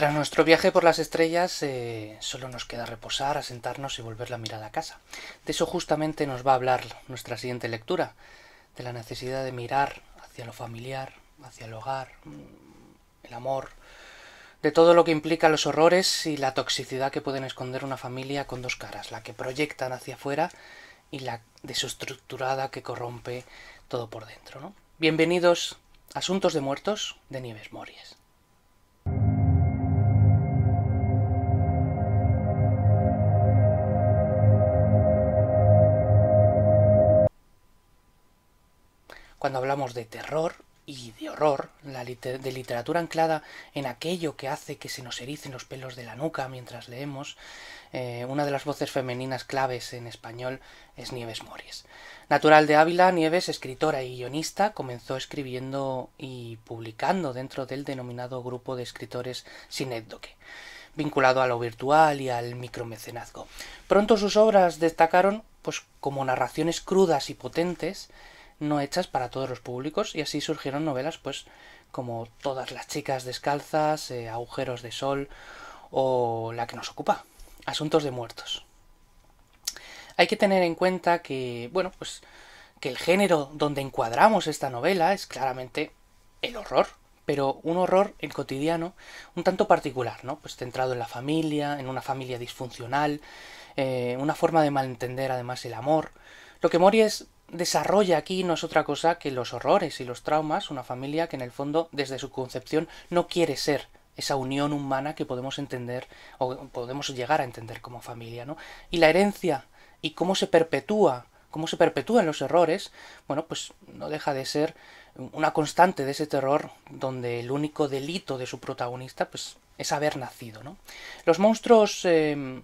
Tras nuestro viaje por las estrellas, eh, solo nos queda reposar, asentarnos y volver la mirada a casa. De eso justamente nos va a hablar nuestra siguiente lectura, de la necesidad de mirar hacia lo familiar, hacia el hogar, mm, el amor, de todo lo que implica los horrores y la toxicidad que pueden esconder una familia con dos caras, la que proyectan hacia afuera y la desestructurada que corrompe todo por dentro. Bienvenidos a Asuntos de Muertos de Nieves Mories. cuando hablamos de terror y de horror, de literatura anclada en aquello que hace que se nos ericen los pelos de la nuca mientras leemos, eh, una de las voces femeninas claves en español es Nieves Moris. Natural de Ávila, Nieves, escritora y guionista, comenzó escribiendo y publicando dentro del denominado grupo de escritores sinédoque, vinculado a lo virtual y al micromecenazgo. Pronto sus obras destacaron pues como narraciones crudas y potentes no hechas para todos los públicos y así surgieron novelas pues como Todas las chicas descalzas, eh, Agujeros de sol o la que nos ocupa, Asuntos de muertos. Hay que tener en cuenta que, bueno, pues que el género donde encuadramos esta novela es claramente el horror, pero un horror en cotidiano un tanto particular, ¿no? Pues centrado en la familia, en una familia disfuncional, eh, una forma de malentender además el amor. Lo que Mori es desarrolla aquí no es otra cosa que los horrores y los traumas, una familia que en el fondo, desde su concepción, no quiere ser esa unión humana que podemos entender o podemos llegar a entender como familia, ¿no? Y la herencia y cómo se perpetúa, cómo se perpetúan los errores, bueno, pues no deja de ser una constante de ese terror donde el único delito de su protagonista pues es haber nacido, ¿no? Los monstruos eh,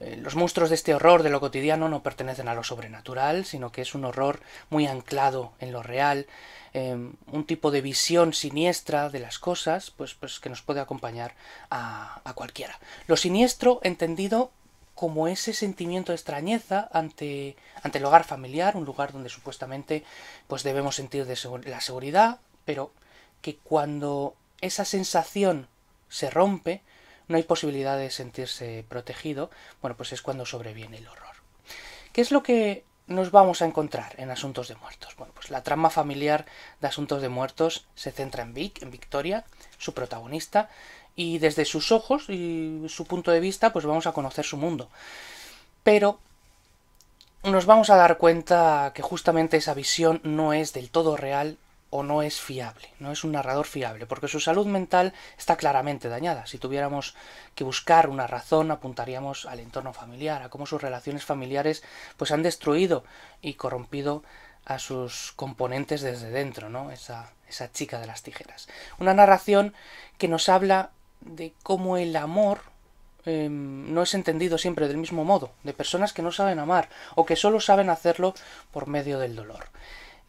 eh, los monstruos de este horror de lo cotidiano no pertenecen a lo sobrenatural, sino que es un horror muy anclado en lo real, em, un tipo de visión siniestra de las cosas, pues, pues, que nos puede acompañar a, cualquiera. Lo siniestro entendido como ese sentimiento de extrañeza ante, el hogar familiar, un lugar donde supuestamente pues debemos sentir la seguridad, pero que cuando esa sensación se rompe, no hay posibilidad de sentirse protegido, bueno, pues es cuando sobreviene el horror. ¿Qué es lo que nos vamos a encontrar en Asuntos de Muertos? Bueno, pues la trama familiar de Asuntos de Muertos se centra en Vic, en Victoria, su protagonista, y desde sus ojos y su punto de vista, pues vamos a conocer su mundo. Pero nos vamos a dar cuenta que justamente esa visión no es del todo real o no es fiable, no es un narrador fiable, porque su salud mental está claramente dañada. Si tuviéramos que buscar una razón, apuntaríamos al entorno familiar, a cómo sus relaciones familiares pues han destruido y corrompido a sus componentes desde dentro, ¿no? Esa, chica de las tijeras. Una narración que nos habla de cómo el amor em, no es entendido siempre del mismo modo, de personas que no saben amar o que solo saben hacerlo por medio del dolor.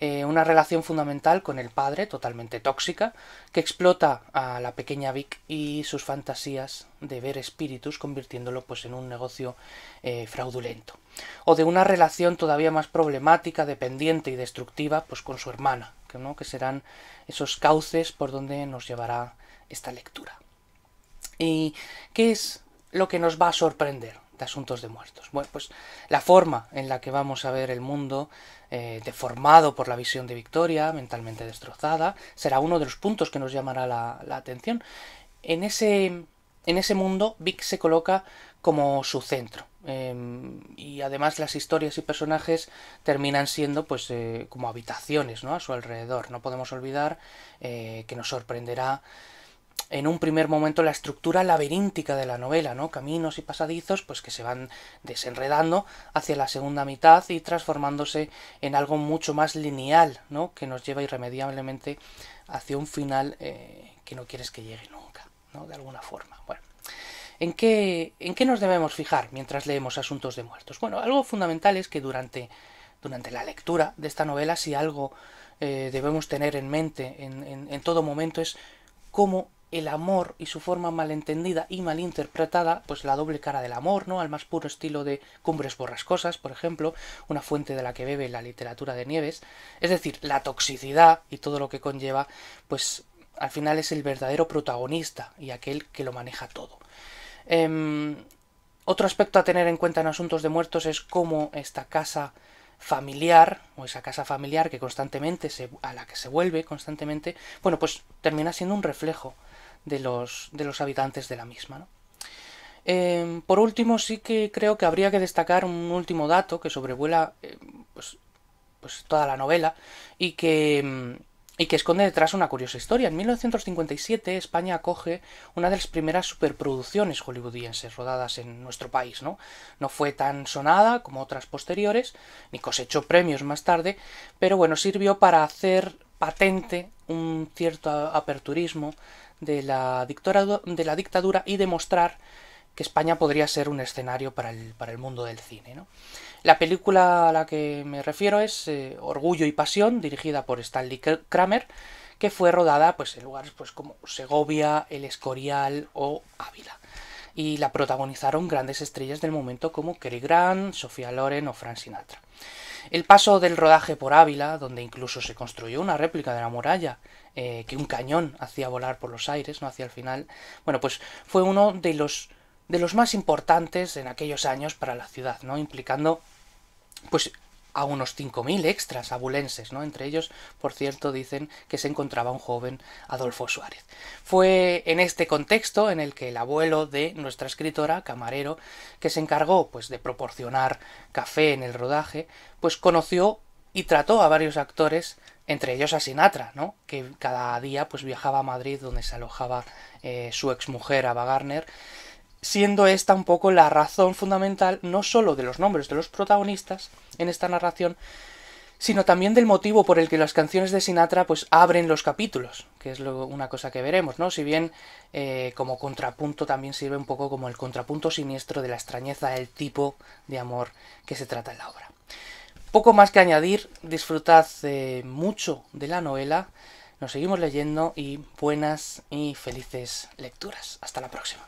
Eh, una relación fundamental con el padre, totalmente tóxica, que explota a la pequeña Vic y sus fantasías de ver espíritus, convirtiéndolo pues en un negocio eh, fraudulento. O de una relación todavía más problemática, dependiente y destructiva, pues con su hermana, que, ¿no? que serán esos cauces por donde nos llevará esta lectura. ¿Y qué es lo que nos va a sorprender asuntos de muertos. Bueno, pues la forma en la que vamos a ver el mundo, eh, deformado por la visión de Victoria, mentalmente destrozada, será uno de los puntos que nos llamará la, atención. En ese, en ese mundo, Vic se coloca como su centro. Em, y además las historias y personajes terminan siendo pues eh, como habitaciones ¿no? a su alrededor. No podemos olvidar eh, que nos sorprenderá en un primer momento la estructura laberíntica de la novela, ¿no? Caminos y pasadizos pues que se van desenredando hacia la segunda mitad y transformándose en algo mucho más lineal, ¿no? Que nos lleva irremediablemente hacia un final eh, que no quieres que llegue nunca, ¿no? De alguna forma. Bueno. ¿En qué, ¿En nos debemos fijar mientras leemos Asuntos de Muertos? Bueno, algo fundamental es que durante, durante la lectura de esta novela, si algo eh, debemos tener en mente en todo momento es cómo el amor y su forma malentendida y malinterpretada, pues la doble cara del amor, ¿no? Al más puro estilo de Cumbres Borrascosas, por ejemplo, una fuente de la que bebe la literatura de Nieves, es decir, la toxicidad y todo lo que conlleva, pues al final es el verdadero protagonista y aquel que lo maneja todo. Em, otro aspecto a tener en cuenta en asuntos de muertos es cómo esta casa familiar o esa casa familiar que constantemente se, a la que se vuelve constantemente bueno pues termina siendo un reflejo de los, de los habitantes de la misma. Em, por último, sí que creo que habría que destacar un último dato que sobrevuela eh, pues, pues, toda la novela y que, em, y que esconde detrás una curiosa historia. En 1957 España acoge una de las primeras superproducciones hollywoodienses rodadas en nuestro país. No, no fue tan sonada como otras posteriores, ni cosechó premios más tarde, pero bueno, sirvió para hacer patente un cierto aperturismo de la, dictadura, de la dictadura y demostrar que España podría ser un escenario para el, mundo del cine. La película a la que me refiero es eh, Orgullo y Pasión, dirigida por Stanley Kramer, que fue rodada pues, en lugares pues, como Segovia, El Escorial o Ávila. Y la protagonizaron grandes estrellas del momento como Cary Grant, Sofía Loren o Frank Sinatra. El paso del rodaje por Ávila, donde incluso se construyó una réplica de la muralla, eh, que un cañón hacía volar por los aires, ¿no? Hacia el final. Bueno, pues fue uno de los de los más importantes en aquellos años para la ciudad, ¿no? Implicando pues a unos 5.000 extras abulenses, ¿no? Entre ellos, por cierto, dicen que se encontraba un joven Adolfo Suárez. Fue en este contexto en el que el abuelo de nuestra escritora, Camarero, que se encargó pues de proporcionar café en el rodaje, pues conoció y trató a varios actores, entre ellos a Sinatra, ¿no? Que cada día pues viajaba a Madrid donde se alojaba eh, su exmujer Ava Garner siendo esta un poco la razón fundamental no sólo de los nombres de los protagonistas en esta narración, sino también del motivo por el que las canciones de Sinatra pues abren los capítulos, que es una cosa que veremos, ¿no? Si bien eh, como contrapunto también sirve un poco como el contrapunto siniestro de la extrañeza del tipo de amor que se trata en la obra. Poco más que añadir, disfrutad eh, mucho de la novela, nos seguimos leyendo y buenas y felices lecturas. Hasta la próxima.